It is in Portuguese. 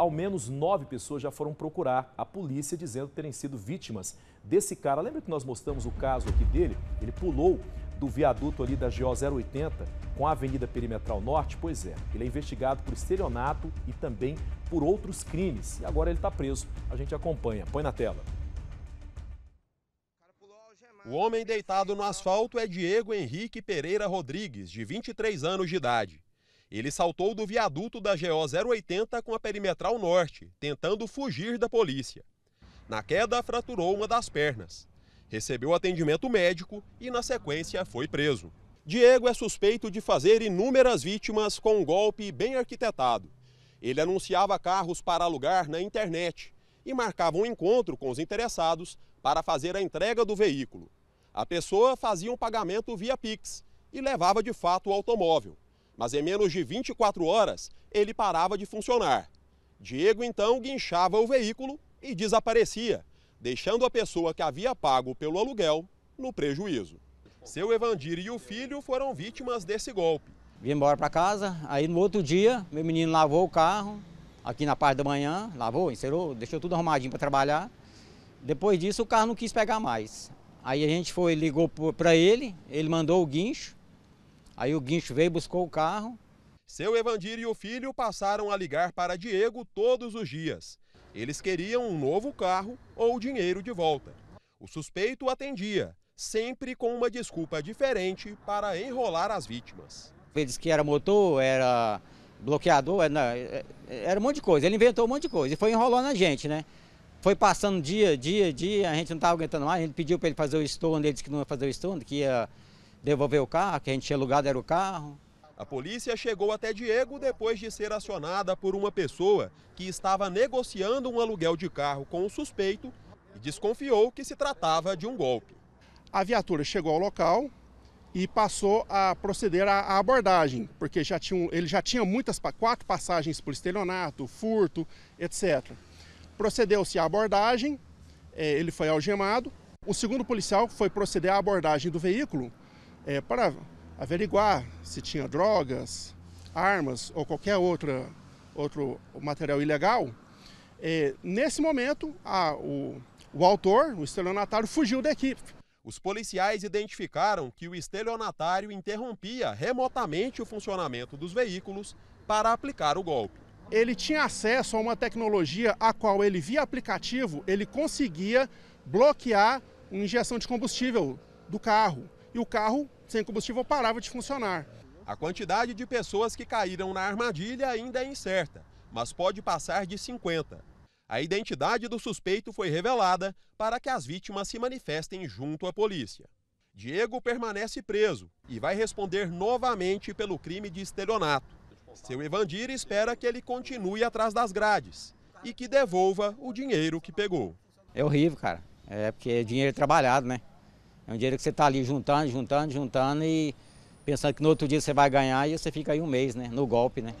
Ao menos nove pessoas já foram procurar a polícia dizendo terem sido vítimas desse cara. Lembra que nós mostramos o caso aqui dele? Ele pulou do viaduto ali da GO 080 com a Avenida Perimetral Norte? Pois é, ele é investigado por estelionato e também por outros crimes. E agora ele está preso. A gente acompanha. Põe na tela. O homem deitado no asfalto é Diego Henrique Pereira Rodrigues, de 23 anos de idade. Ele saltou do viaduto da GO 080 com a perimetral norte, tentando fugir da polícia. Na queda, fraturou uma das pernas. Recebeu atendimento médico e, na sequência, foi preso. Diego é suspeito de fazer inúmeras vítimas com um golpe bem arquitetado. Ele anunciava carros para alugar na internet e marcava um encontro com os interessados para fazer a entrega do veículo. A pessoa fazia um pagamento via Pix e levava de fato o automóvel mas em menos de 24 horas ele parava de funcionar. Diego então guinchava o veículo e desaparecia, deixando a pessoa que havia pago pelo aluguel no prejuízo. Seu Evandir e o filho foram vítimas desse golpe. Vim embora para casa, aí no outro dia, meu menino lavou o carro, aqui na parte da manhã, lavou, inserou, deixou tudo arrumadinho para trabalhar. Depois disso, o carro não quis pegar mais. Aí a gente foi, ligou para ele, ele mandou o guincho, Aí o guincho veio, e buscou o carro. Seu Evandir e o filho passaram a ligar para Diego todos os dias. Eles queriam um novo carro ou dinheiro de volta. O suspeito atendia, sempre com uma desculpa diferente para enrolar as vítimas. Ele disse que era motor, era bloqueador, era, é, é, é, era um monte de coisa. Ele inventou um monte de coisa e foi enrolando a gente, né? Foi passando dia, dia, dia, a gente não estava aguentando mais. A gente pediu para ele fazer o estorno, ele disse que não ia fazer o estorno, que ia devolver o carro, que a gente tinha alugado era o carro. A polícia chegou até Diego depois de ser acionada por uma pessoa que estava negociando um aluguel de carro com o suspeito e desconfiou que se tratava de um golpe. A viatura chegou ao local e passou a proceder à abordagem, porque já tinha, ele já tinha muitas quatro passagens por estelionato, furto, etc. Procedeu-se à abordagem, eh, ele foi algemado. O segundo policial foi proceder à abordagem do veículo é, para averiguar se tinha drogas, armas ou qualquer outra, outro material ilegal. É, nesse momento, a, o, o autor, o estelionatário, fugiu da equipe. Os policiais identificaram que o estelionatário interrompia remotamente o funcionamento dos veículos para aplicar o golpe. Ele tinha acesso a uma tecnologia a qual ele, via aplicativo, ele conseguia bloquear a injeção de combustível do carro e o carro sem combustível parava de funcionar. A quantidade de pessoas que caíram na armadilha ainda é incerta, mas pode passar de 50. A identidade do suspeito foi revelada para que as vítimas se manifestem junto à polícia. Diego permanece preso e vai responder novamente pelo crime de estelionato. Seu Evandir espera que ele continue atrás das grades e que devolva o dinheiro que pegou. É horrível, cara. É porque é dinheiro trabalhado, né? É um dinheiro que você está ali juntando, juntando, juntando e pensando que no outro dia você vai ganhar e você fica aí um mês, né? No golpe, né?